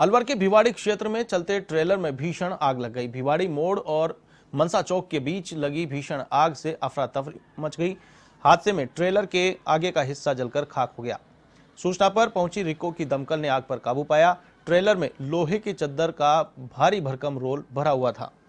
अलवर के भिवाड़ी क्षेत्र में चलते ट्रेलर में भीषण आग लग गई भिवाड़ी मोड़ और मनसा चौक के बीच लगी भीषण आग से अफरा तफरी मच गई हादसे में ट्रेलर के आगे का हिस्सा जलकर खाक हो गया सूचना पर पहुंची रिको की दमकल ने आग पर काबू पाया ट्रेलर में लोहे की चद्दर का भारी भरकम रोल भरा हुआ था